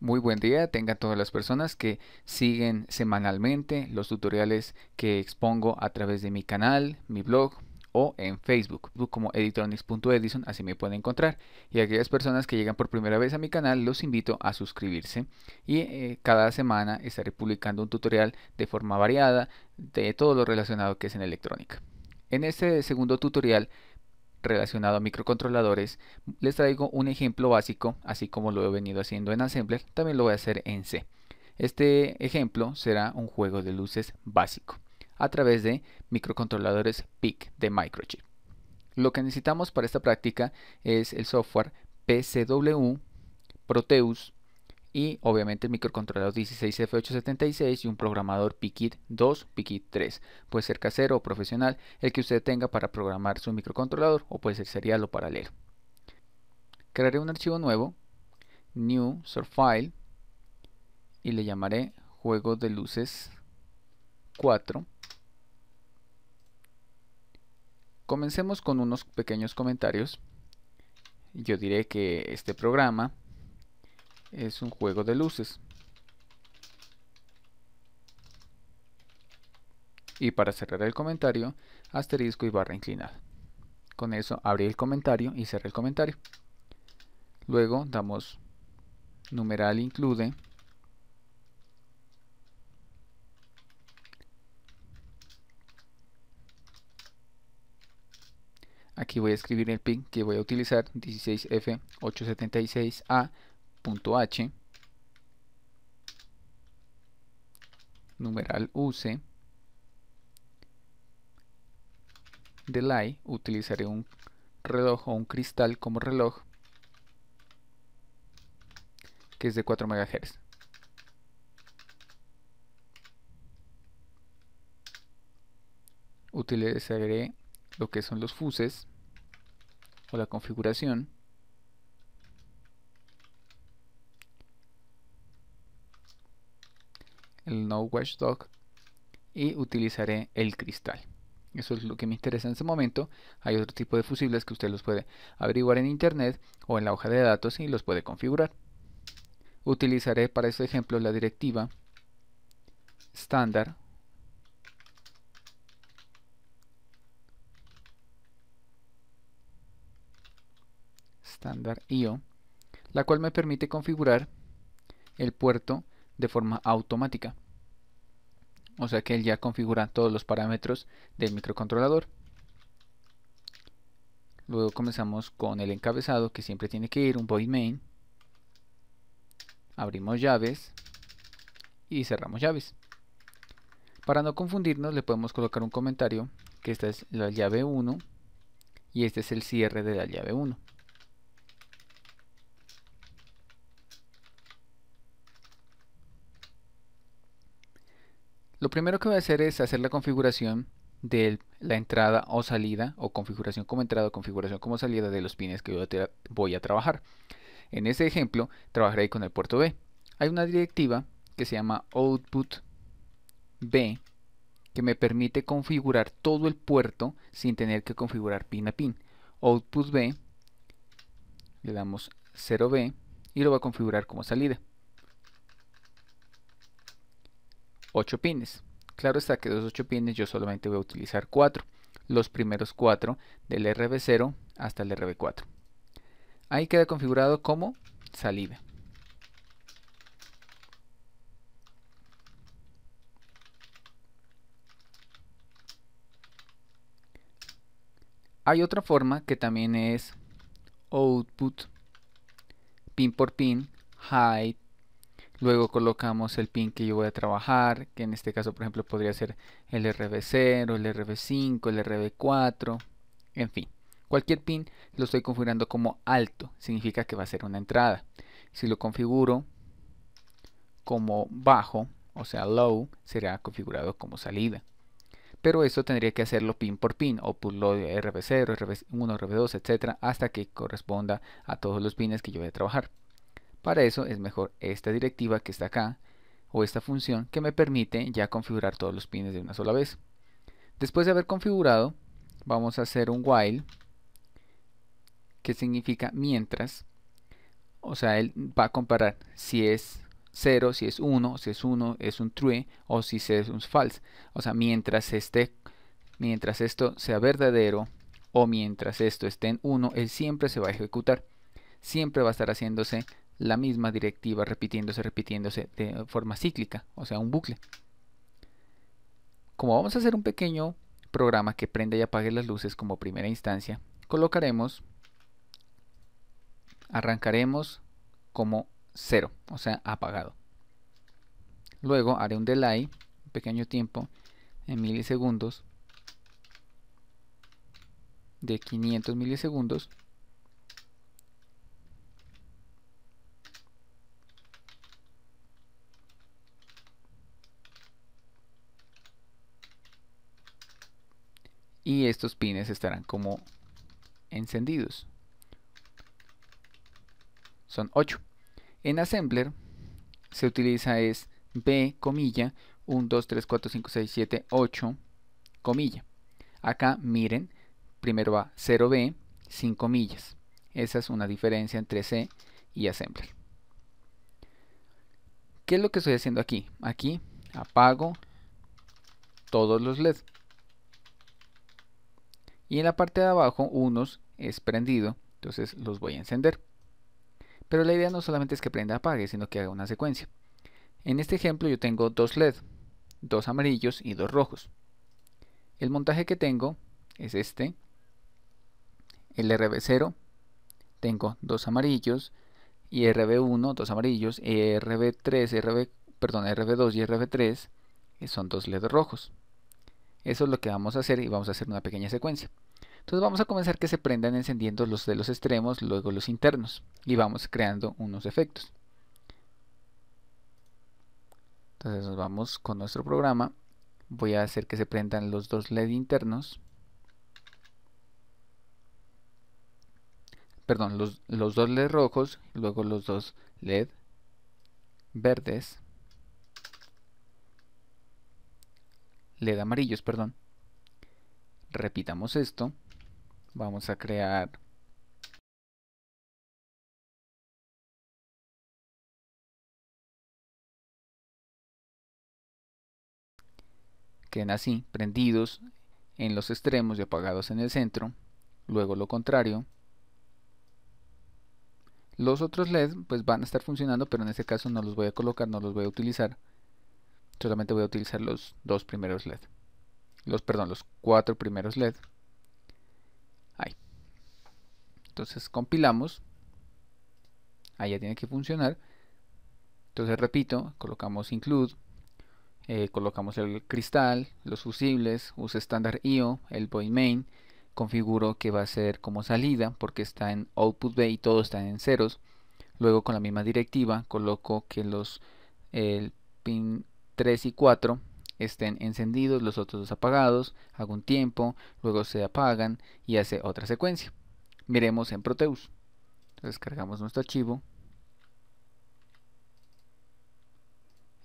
Muy buen día tengan todas las personas que siguen semanalmente los tutoriales que expongo a través de mi canal, mi blog o en Facebook como editronics.edison, así me pueden encontrar. Y aquellas personas que llegan por primera vez a mi canal, los invito a suscribirse. Y eh, cada semana estaré publicando un tutorial de forma variada de todo lo relacionado que es en electrónica. En este segundo tutorial relacionado a microcontroladores, les traigo un ejemplo básico, así como lo he venido haciendo en Assembler, también lo voy a hacer en C. Este ejemplo será un juego de luces básico, a través de microcontroladores PIC de Microchip. Lo que necesitamos para esta práctica es el software PCW, Proteus, y obviamente el microcontrolador 16F876 y un programador Pikit 2, Pikit 3. Puede ser casero o profesional el que usted tenga para programar su microcontrolador o puede ser serial o paralelo. Crearé un archivo nuevo, new surfile, file y le llamaré juego de luces 4. Comencemos con unos pequeños comentarios. Yo diré que este programa es un juego de luces. Y para cerrar el comentario, asterisco y barra inclinada. Con eso abre el comentario y cerré el comentario. Luego damos numeral include Aquí voy a escribir el pin que voy a utilizar 16F876A punto H, numeral uc delay, utilizaré un reloj o un cristal como reloj que es de 4 MHz. Utilizaré lo que son los fuses o la configuración no watchdog y utilizaré el cristal. Eso es lo que me interesa en este momento. Hay otro tipo de fusibles que usted los puede averiguar en internet o en la hoja de datos y los puede configurar. Utilizaré para este ejemplo la directiva estándar estándar IO, la cual me permite configurar el puerto de forma automática o sea que él ya configura todos los parámetros del microcontrolador. Luego comenzamos con el encabezado que siempre tiene que ir, un void main. Abrimos llaves y cerramos llaves. Para no confundirnos le podemos colocar un comentario que esta es la llave 1 y este es el cierre de la llave 1. Lo primero que voy a hacer es hacer la configuración de la entrada o salida o configuración como entrada o configuración como salida de los pines que voy a trabajar. En este ejemplo trabajaré con el puerto B. Hay una directiva que se llama output B que me permite configurar todo el puerto sin tener que configurar pin a pin. Output B, le damos 0B y lo va a configurar como salida. 8 pines. Claro está que de los 8 pines yo solamente voy a utilizar 4, los primeros 4 del RB0 hasta el RB4. Ahí queda configurado como salida Hay otra forma que también es output pin por pin, height, Luego colocamos el pin que yo voy a trabajar, que en este caso por ejemplo podría ser el RB0, el RB5, el RB4, en fin. Cualquier pin lo estoy configurando como alto, significa que va a ser una entrada. Si lo configuro como bajo, o sea low, será configurado como salida. Pero eso tendría que hacerlo pin por pin, o pull de RB0, RB1, RB2, etc. hasta que corresponda a todos los pines que yo voy a trabajar. Para eso es mejor esta directiva que está acá o esta función que me permite ya configurar todos los pines de una sola vez. Después de haber configurado, vamos a hacer un while que significa mientras, o sea, él va a comparar si es 0, si es 1, si es 1 es un true o si es un false. O sea, mientras esté mientras esto sea verdadero o mientras esto esté en 1, él siempre se va a ejecutar. Siempre va a estar haciéndose la misma directiva repitiéndose, repitiéndose de forma cíclica, o sea, un bucle. Como vamos a hacer un pequeño programa que prenda y apague las luces como primera instancia, colocaremos, arrancaremos como cero, o sea, apagado. Luego haré un delay, un pequeño tiempo, en milisegundos, de 500 milisegundos, y estos pines estarán como encendidos. Son 8. En Assembler se utiliza es B comilla 1, 2, 3, 4, 5, 6, 7, 8 comilla. Acá miren, primero va 0B, 5 comillas. Esa es una diferencia entre C y Assembler. ¿Qué es lo que estoy haciendo aquí? Aquí apago todos los LEDs y en la parte de abajo unos es prendido, entonces los voy a encender. Pero la idea no solamente es que prenda apague, sino que haga una secuencia. En este ejemplo yo tengo dos LED, dos amarillos y dos rojos. El montaje que tengo es este, el RB0, tengo dos amarillos, y RB1, dos amarillos, RB3, RB, perdón, RB2 y RB3 eh, son dos LED rojos. Eso es lo que vamos a hacer y vamos a hacer una pequeña secuencia. Entonces vamos a comenzar que se prendan encendiendo los de los extremos, luego los internos y vamos creando unos efectos. Entonces nos vamos con nuestro programa. Voy a hacer que se prendan los dos LED internos. Perdón, los, los dos LED rojos, luego los dos LED verdes. LED amarillos, perdón. Repitamos esto. Vamos a crear queden así, prendidos en los extremos y apagados en el centro. Luego lo contrario. Los otros LED pues van a estar funcionando, pero en este caso no los voy a colocar, no los voy a utilizar solamente voy a utilizar los dos primeros LED. Los, perdón, los cuatro primeros LED. Ahí. Entonces compilamos. Ahí ya tiene que funcionar. Entonces repito, colocamos include, eh, colocamos el cristal, los fusibles, use estándar IO, el boy main, configuro que va a ser como salida porque está en output B y todo está en ceros. Luego con la misma directiva coloco que los el pin 3 y 4 estén encendidos, los otros dos apagados, hago un tiempo, luego se apagan y hace otra secuencia. Miremos en Proteus. descargamos nuestro archivo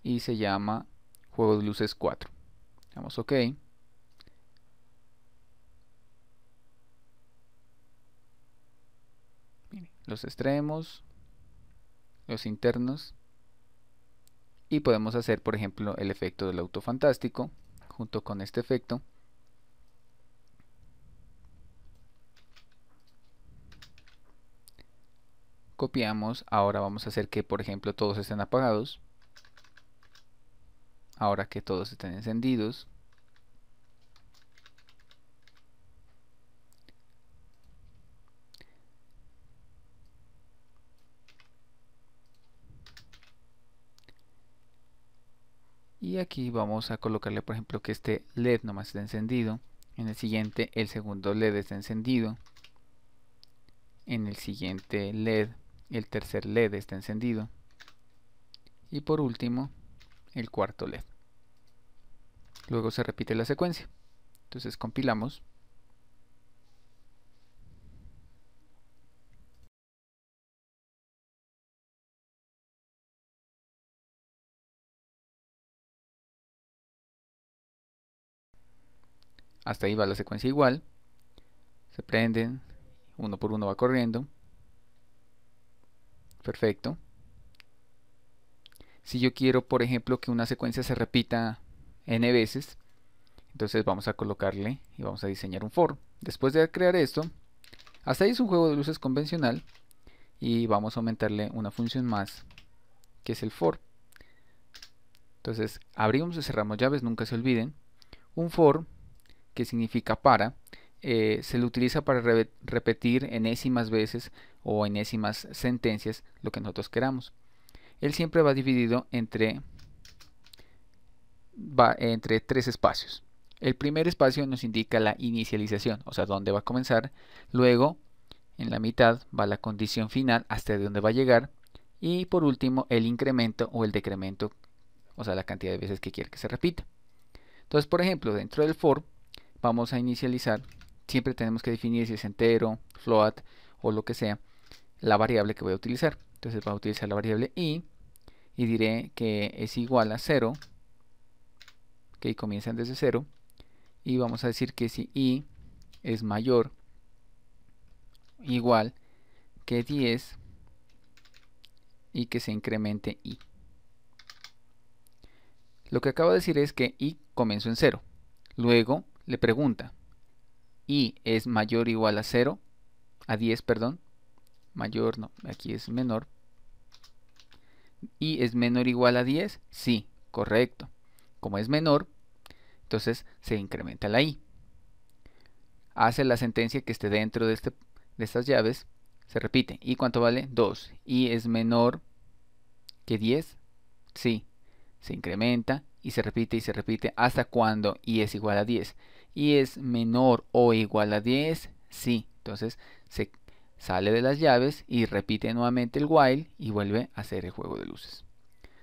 y se llama Juego de Luces 4. Damos OK. Los extremos, los internos y podemos hacer por ejemplo el efecto del auto fantástico junto con este efecto copiamos ahora vamos a hacer que por ejemplo todos estén apagados ahora que todos estén encendidos y aquí vamos a colocarle por ejemplo que este LED nomás está encendido en el siguiente el segundo LED está encendido en el siguiente LED el tercer LED está encendido y por último el cuarto LED luego se repite la secuencia entonces compilamos Hasta ahí va la secuencia igual. Se prenden, uno por uno va corriendo. Perfecto. Si yo quiero, por ejemplo, que una secuencia se repita n veces, entonces vamos a colocarle y vamos a diseñar un for. Después de crear esto, hasta ahí es un juego de luces convencional y vamos a aumentarle una función más que es el for. Entonces abrimos y cerramos llaves, nunca se olviden. Un for que significa para, eh, se lo utiliza para repetir enésimas veces o enésimas sentencias lo que nosotros queramos. Él siempre va dividido entre, va entre tres espacios. El primer espacio nos indica la inicialización, o sea, dónde va a comenzar. Luego, en la mitad va la condición final, hasta dónde va a llegar. Y por último, el incremento o el decremento, o sea, la cantidad de veces que quiere que se repita. Entonces, por ejemplo, dentro del for, vamos a inicializar, siempre tenemos que definir si es entero, float o lo que sea, la variable que voy a utilizar. Entonces voy a utilizar la variable i y diré que es igual a 0, que comienzan desde 0, y vamos a decir que si i es mayor igual que 10 y que se incremente i. Lo que acabo de decir es que i comenzó en 0. Luego le pregunta, ¿y es mayor o igual a 0? A 10, perdón. Mayor, no, aquí es menor. ¿Y es menor o igual a 10? Sí, correcto. Como es menor, entonces se incrementa la i. Hace la sentencia que esté dentro de, este, de estas llaves. Se repite. ¿Y cuánto vale? 2. ¿Y es menor que 10? Sí. Se incrementa y se repite y se repite hasta cuando y es igual a 10 y es menor o igual a 10, sí. Entonces se sale de las llaves y repite nuevamente el while y vuelve a hacer el juego de luces.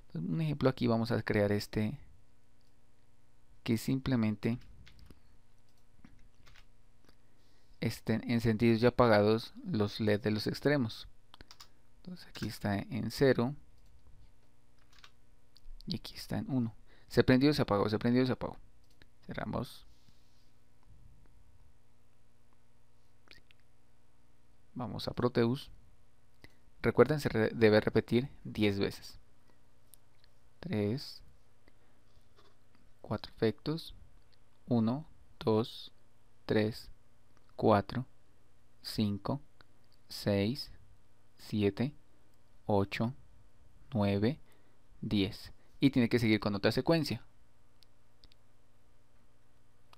Entonces, un ejemplo aquí vamos a crear este que simplemente estén en sentidos apagados los LED de los extremos. Entonces aquí está en 0 y aquí está en 1. Se prendió, se apagó, se prendió, se apagó. Cerramos. Vamos a Proteus. Recuerden, se debe repetir 10 veces. 3, 4 efectos. 1, 2, 3, 4, 5, 6, 7, 8, 9, 10. Y tiene que seguir con otra secuencia.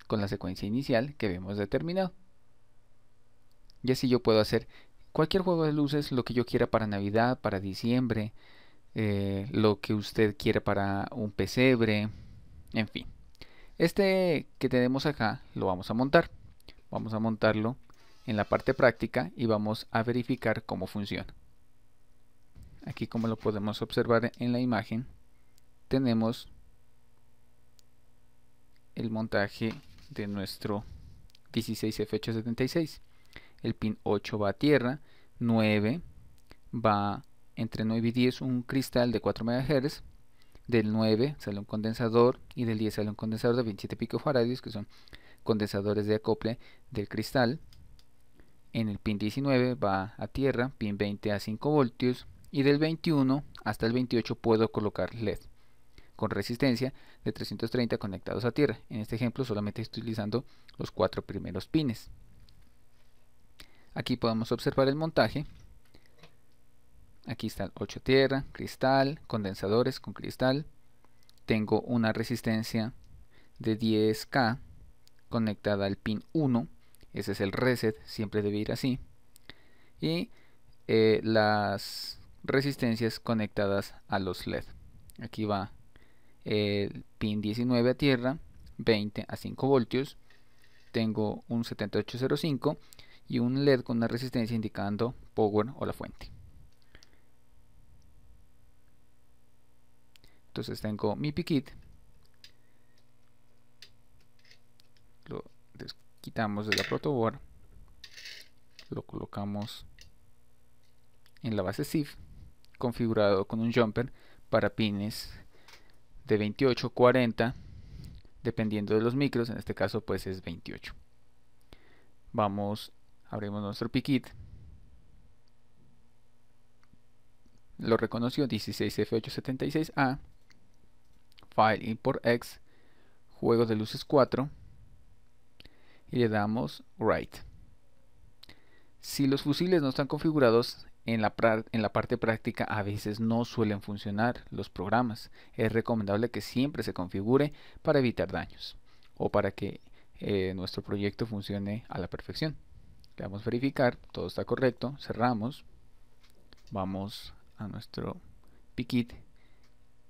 Con la secuencia inicial que vemos determinado. Y así yo puedo hacer cualquier juego de luces, lo que yo quiera para Navidad, para diciembre, eh, lo que usted quiera para un pesebre, en fin. Este que tenemos acá lo vamos a montar. Vamos a montarlo en la parte práctica y vamos a verificar cómo funciona. Aquí como lo podemos observar en la imagen, tenemos el montaje de nuestro 16F876 el pin 8 va a tierra, 9 va entre 9 y 10 un cristal de 4 MHz, del 9 sale un condensador y del 10 sale un condensador de 27 picofaradios que son condensadores de acople del cristal. En el pin 19 va a tierra, pin 20 a 5 voltios y del 21 hasta el 28 puedo colocar LED con resistencia de 330 conectados a tierra. En este ejemplo solamente estoy utilizando los cuatro primeros pines. Aquí podemos observar el montaje. Aquí está 8 tierra, cristal, condensadores con cristal. Tengo una resistencia de 10K conectada al pin 1. Ese es el reset, siempre debe ir así. Y eh, las resistencias conectadas a los LED. Aquí va el pin 19 a tierra, 20 a 5 voltios. Tengo un 7805 y un LED con una resistencia indicando power o la fuente. Entonces tengo mi PIKIT. Lo quitamos de la protoboard. Lo colocamos en la base SIF configurado con un jumper para pines de 28, 40, dependiendo de los micros, en este caso pues es 28. Vamos Abrimos nuestro Pikit. Lo reconoció 16F876A. File import X. Juego de luces 4. Y le damos Write. Si los fusiles no están configurados, en la, parte práctica a veces no suelen funcionar los programas. Es recomendable que siempre se configure para evitar daños o para que eh, nuestro proyecto funcione a la perfección le damos verificar, todo está correcto, cerramos, vamos a nuestro Pikit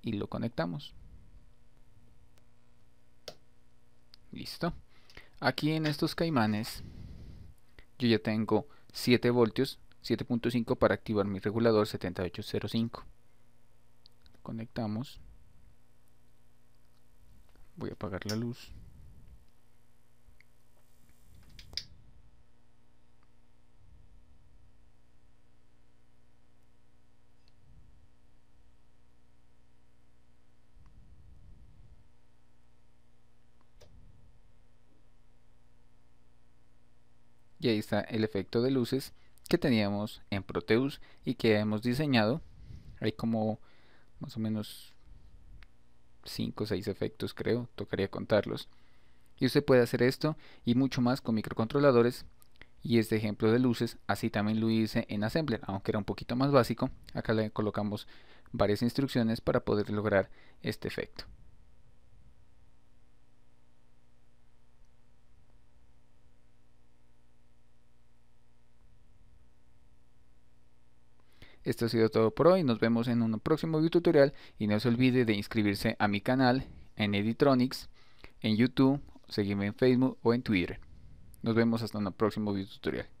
y lo conectamos. Listo. Aquí en estos caimanes yo ya tengo 7 voltios, 7.5 para activar mi regulador 7805. Conectamos. Voy a apagar la luz. Y ahí está el efecto de luces que teníamos en Proteus y que hemos diseñado. Hay como más o menos 5 o 6 efectos creo, tocaría contarlos. Y usted puede hacer esto y mucho más con microcontroladores. Y este ejemplo de luces, así también lo hice en Assembler, aunque era un poquito más básico. Acá le colocamos varias instrucciones para poder lograr este efecto. Esto ha sido todo por hoy, nos vemos en un próximo video tutorial y no se olvide de inscribirse a mi canal en Editronics, en YouTube, seguirme en Facebook o en Twitter. Nos vemos hasta un próximo video tutorial.